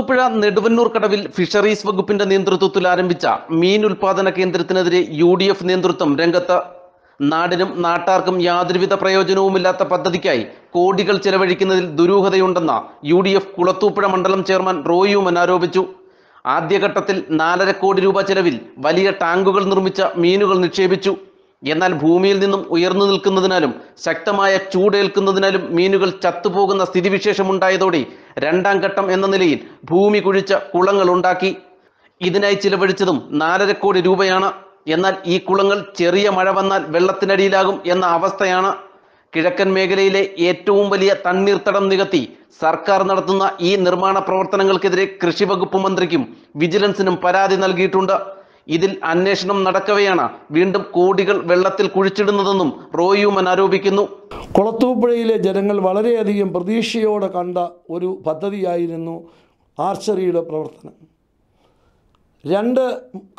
തൂപ്പുഴ നെടുവന്നൂർ കടവിൽ ഫിഷറീസ് വകുപ്പിന്റെ നേതൃത്വത്തിൽ ആരംഭിച്ച മീൻ ഉൽപാദന കേന്ദ്രത്തിനെതിരെ യു ഡി എഫ് നേതൃത്വം രംഗത്ത് നാടിനും നാട്ടാർക്കും യാതൊരുവിധ പ്രയോജനവുമില്ലാത്ത പദ്ധതിക്കായി കോടികൾ ചെലവഴിക്കുന്നതിൽ ദുരൂഹതയുണ്ടെന്ന് യു ഡി എഫ് കുളത്തൂപ്പുഴ മണ്ഡലം ചെയർമാൻ റോയിയുമൻ ആരോപിച്ചു ആദ്യഘട്ടത്തിൽ നാലര കോടി രൂപ ചെലവിൽ വലിയ ടാങ്കുകൾ നിർമ്മിച്ച മീനുകൾ നിക്ഷേപിച്ചു എന്നാൽ ഭൂമിയിൽ നിന്നും ഉയർന്നു നിൽക്കുന്നതിനാലും ശക്തമായ ചൂടേൽക്കുന്നതിനാലും മീനുകൾ ചത്തുപോകുന്ന സ്ഥിതിവിശേഷമുണ്ടായതോടെ രണ്ടാം ഘട്ടം എന്ന നിലയിൽ ഭൂമി കുഴിച്ച കുളങ്ങൾ ഉണ്ടാക്കി ഇതിനായി ചിലവഴിച്ചതും നാലര കോടി രൂപയാണ് എന്നാൽ ഈ കുളങ്ങൾ ചെറിയ മഴ വന്നാൽ വെള്ളത്തിനടിയിലാകും എന്ന അവസ്ഥയാണ് കിഴക്കൻ മേഖലയിലെ ഏറ്റവും വലിയ തണ്ണീർത്തടം നികത്തി സർക്കാർ നടത്തുന്ന ഈ നിർമ്മാണ പ്രവർത്തനങ്ങൾക്കെതിരെ കൃഷി വകുപ്പ് മന്ത്രിക്കും വിജിലൻസിനും പരാതി നൽകിയിട്ടുണ്ട് ഇതിൽ അന്വേഷണം നടക്കവെയാണ് വീണ്ടും കോടികൾ വെള്ളത്തിൽ കുഴിച്ചിടുന്നതെന്നും റോയുമൻ ആരോപിക്കുന്നു കൊളത്തൂപ്പുഴയിലെ ജനങ്ങൾ വളരെയധികം പ്രതീക്ഷയോടെ കണ്ട ഒരു പദ്ധതിയായിരുന്നു ആർച്ചറിയുടെ പ്രവർത്തനം രണ്ട്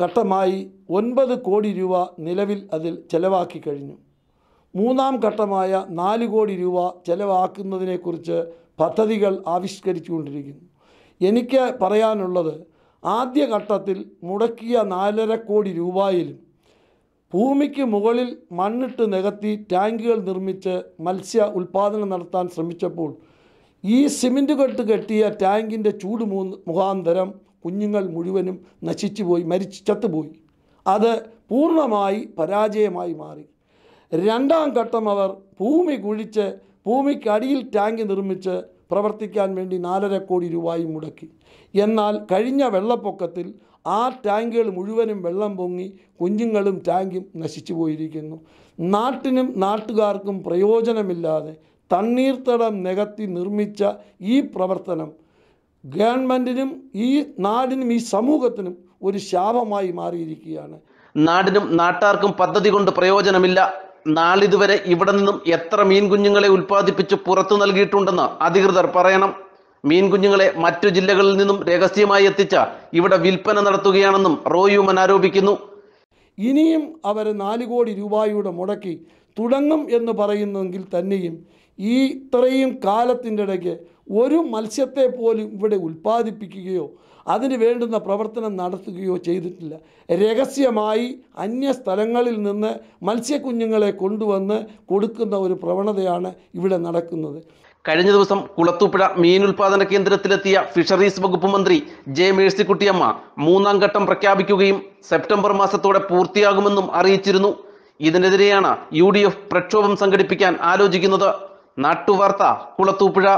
ഘട്ടമായി ഒൻപത് കോടി രൂപ നിലവിൽ അതിൽ ചെലവാക്കി കഴിഞ്ഞു മൂന്നാം ഘട്ടമായ നാല് കോടി രൂപ ചെലവാക്കുന്നതിനെക്കുറിച്ച് പദ്ധതികൾ ആവിഷ്കരിച്ചുകൊണ്ടിരിക്കുന്നു എനിക്ക് പറയാനുള്ളത് ആദ്യ ഘട്ടത്തിൽ മുടക്കിയ നാലര കോടി രൂപയിലും ഭൂമിക്ക് മുകളിൽ മണ്ണിട്ട് നികത്തി ടാങ്കുകൾ നിർമ്മിച്ച് മത്സ്യ ഉൽപ്പാദനം നടത്താൻ ശ്രമിച്ചപ്പോൾ ഈ സിമൻറ്റ് കെട്ട് കെട്ടിയ ടാങ്കിൻ്റെ ചൂട് മുഖാന്തരം കുഞ്ഞുങ്ങൾ മുഴുവനും നശിച്ചുപോയി മരിച്ചു ചത്തുപോയി അത് പൂർണ്ണമായി പരാജയമായി മാറി രണ്ടാം ഘട്ടം അവർ ഭൂമി കുഴിച്ച് ഭൂമിക്കടിയിൽ ടാങ്ക് നിർമ്മിച്ച് പ്രവർത്തിക്കാൻ വേണ്ടി നാലര കോടി രൂപയും മുടക്കി എന്നാൽ കഴിഞ്ഞ വെള്ളപ്പൊക്കത്തിൽ ആ ടാങ്കുകൾ മുഴുവനും വെള്ളം പൊങ്ങി കുഞ്ഞുങ്ങളും ടാങ്കും നശിച്ചു പോയിരിക്കുന്നു നാട്ടിനും നാട്ടുകാർക്കും പ്രയോജനമില്ലാതെ തണ്ണീർത്തടം നികത്തി നിർമ്മിച്ച ഈ പ്രവർത്തനം ഗവൺമെൻറ്റിനും ഈ നാടിനും ഈ സമൂഹത്തിനും ഒരു ശാപമായി മാറിയിരിക്കുകയാണ് നാടിനും നാട്ടാർക്കും പദ്ധതി കൊണ്ട് പ്രയോജനമില്ല നാളിതുവരെ ഇവിടെ നിന്നും എത്ര മീൻകുഞ്ഞുങ്ങളെ ഉൽപ്പാദിപ്പിച്ച് പുറത്തു നൽകിയിട്ടുണ്ടെന്ന് അധികൃതർ പറയണം മീൻ കുഞ്ഞുങ്ങളെ മറ്റു ജില്ലകളിൽ നിന്നും രഹസ്യമായി എത്തിച്ച ഇവിടെ വിൽപ്പന നടത്തുകയാണെന്നും റോയുമൻ ആരോപിക്കുന്നു ഇനിയും അവർ നാല് കോടി രൂപയുടെ മുടക്കി തുടങ്ങും എന്ന് പറയുന്നെങ്കിൽ തന്നെയും ഈ ഇത്രയും കാലത്തിൻ്റെ ഇടയ്ക്ക് ഒരു മത്സ്യത്തെ പോലും ഇവിടെ ഉൽപ്പാദിപ്പിക്കുകയോ അതിന് വേണ്ടുന്ന പ്രവർത്തനം നടത്തുകയോ ചെയ്തിട്ടില്ല രഹസ്യമായി അന്യ സ്ഥലങ്ങളിൽ നിന്ന് മത്സ്യക്കുഞ്ഞുങ്ങളെ കൊണ്ടുവന്ന് കൊടുക്കുന്ന ഒരു പ്രവണതയാണ് ഇവിടെ നടക്കുന്നത് കഴിഞ്ഞ ദിവസം കുളത്തൂപ്പുഴ മീൻ ഉൽപ്പാദന കേന്ദ്രത്തിലെത്തിയ ഫിഷറീസ് വകുപ്പ് മന്ത്രി ജെ മേഴ്സിക്കുട്ടിയമ്മ മൂന്നാം ഘട്ടം പ്രഖ്യാപിക്കുകയും സെപ്റ്റംബർ മാസത്തോടെ പൂർത്തിയാകുമെന്നും അറിയിച്ചിരുന്നു ഇതിനെതിരെയാണ് യു പ്രക്ഷോഭം സംഘടിപ്പിക്കാൻ ആലോചിക്കുന്നത് നാട്ടുവാർത്ത കുളത്തൂപ്പുഴ